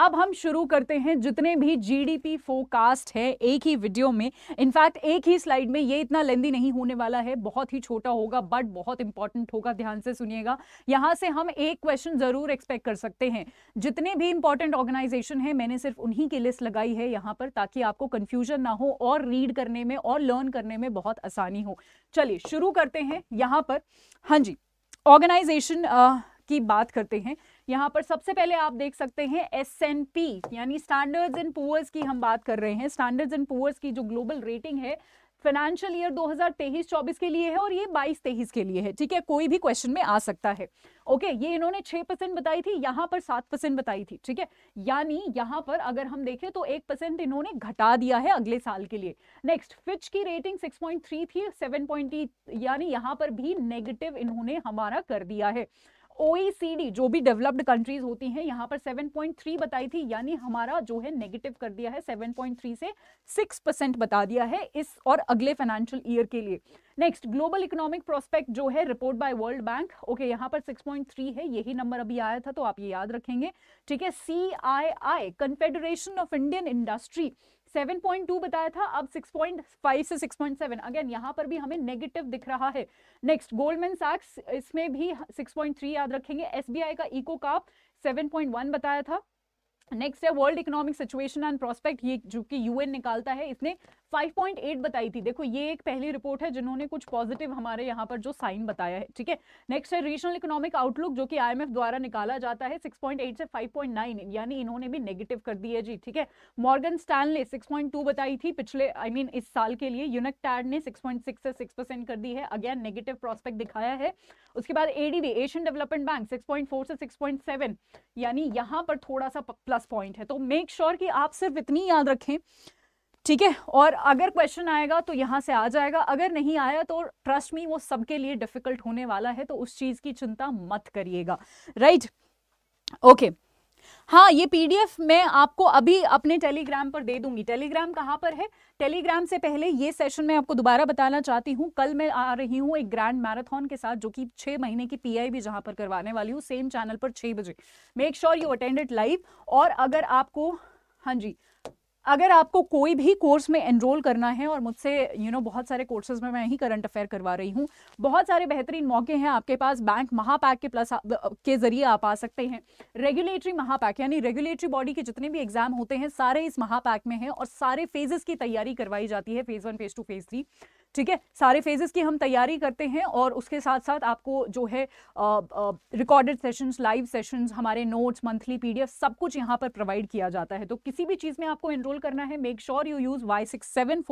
अब हम शुरू करते हैं जितने भी जीडीपी फोरकास्ट है एक ही वीडियो में इनफैक्ट एक ही स्लाइड में ये इतना लेंदी नहीं होने वाला है बहुत ही छोटा होगा बट बहुत इंपॉर्टेंट होगा ध्यान से सुनिएगा यहां से हम एक क्वेश्चन जरूर एक्सपेक्ट कर सकते हैं जितने भी इंपॉर्टेंट ऑर्गेनाइजेशन है मैंने सिर्फ उन्हीं की लिस्ट लगाई है यहाँ पर ताकि आपको कन्फ्यूजन ना हो और रीड करने में और लर्न करने में बहुत आसानी हो चलिए शुरू करते हैं यहाँ पर हाँ जी ऑर्गेनाइजेशन की बात करते हैं यहाँ पर सबसे पहले आप देख सकते हैं एस एन पी यानी स्टैंडर्ड्स एंड पुअर्स की हम बात कर रहे हैं स्टैंडर्ड्स एंड पुअर्स की जो ग्लोबल रेटिंग है फाइनेंशियल ईयर 2023-24 के लिए है और ये 22-23 के लिए है ठीक है कोई भी क्वेश्चन में आ सकता है ओके ये इन्होंने 6 परसेंट बताई थी यहाँ पर 7 परसेंट बताई थी ठीक है यानी यहाँ पर अगर हम देखें तो 1 परसेंट इन्होंने घटा दिया है अगले साल के लिए नेक्स्ट फिच की रेटिंग 6.3 थी 7.8 यानी यहाँ पर भी नेगेटिव इन्होंने हमारा कर दिया है ओईसीडी e जो भी डेवलप्ड कंट्रीज होती हैं यहाँ पर 7.3 बताई थी यानी हमारा जो है नेगेटिव कर दिया है 7.3 से 6 परसेंट बता दिया है इस और अगले फाइनेंशियल ईयर के लिए नेक्स्ट ग्लोबल इकोनॉमिक प्रोस्पेक्ट जो है report by World Bank okay यहाँ पर 6.3 है यही नंबर अभी आया था तो आप ये याद रखेंगे ठीक है C I Confederation of Indian Industry 7.2 बताया था अब 6.5 से 6.7 अगेन यहां पर भी हमें नेगेटिव दिख रहा है नेक्स्ट गोल्डमैन सैक्स इसमें भी 6.3 याद रखेंगे एसबीआई का इको काप 7.1 बताया था नेक्स्ट है world economic situation and prospect ये जो कि यूएन निकालता है इसने 5.8 बताई थी देखो ये एक पहली रिपोर्ट है जिन्होंने कुछ पॉजिटिव हमारे यहाँ पर जो साइन बताया है ठीक है नेक्स्ट है रीजनल इकोनॉमिक आउटलुक जो कि आईएमएफ द्वारा निकाला जाता है 6.8 से 5.9 यानी इन्होंने भी नेगेटिव कर दी है जी ठीक है मॉर्गन स्टैनले 6.2 बताई थी पिछले आई I मीन mean, इस साल के लिए यूनिक टैड ने सिक्स से सिक्स कर दी है अगेन नेगेटिव प्रोस्पेक्ट दिखाया है उसके बाद ADB Asian Development Bank six से सिक्स यानी यहाँ पर थोड़ा सा प्लस पास पॉइंट है तो मेक श्योर sure कि आप सिर्फ इतनी याद रखें ठीक है और अगर क्वेश्चन आएगा तो यहाँ से आ जाएगा अगर नहीं आया तो ट्रस्ट मी वो सबके लिए डिफिकल्ट होने वाला है तो उस चीज़ की चिंता मत करिएगा राइट ओके okay. हाँ ये पीडीएफ मैं आपको अभी अपने टेलीग्राम पर दे दूंगी टेलीग्राम कहाँ पर है टेलीग्राम से पहले ये सेशन मैं आपको दोबारा बताना चाहती हूँ कल मैं आ रही हूँ एक ग्रैंड मैराथन के साथ जो कि छह महीने की पीआई भी जहाँ पर करवाने वाली हूँ सेम चैनल पर छह बजे make sure you attend it live और अगर आपको हाँ जी अगर आपको कोई भी कोर्स में एनरोल करना है और मुझसे यू you नो know, बहुत सारे कोर्सेज में मैं ही करंट अफेयर करवा रही हूँ बहुत सारे बेहतरीन मौके हैं आपके पास बैंक महापैक के प्लस के ज़रिए आप आ सकते हैं रेगुलेटरी महापैक यानी रेगुलेटरी बॉडी के जितने भी एग्जाम होते हैं सारे इस महापैक में हैं और सारे फेजेस की तैयारी करवाई जाती है phase one phase two phase three ठीक है सारे फेजेस की हम तैयारी करते हैं और उसके साथ साथ आपको जो है रिकॉर्डेड सेशंस लाइव सेशंस हमारे नोट्स मंथली पीडीएफ सब कुछ यहां पर प्रोवाइड किया जाता है तो किसी भी चीज़ में आपको एनरोल करना है make sure you use Y six seven four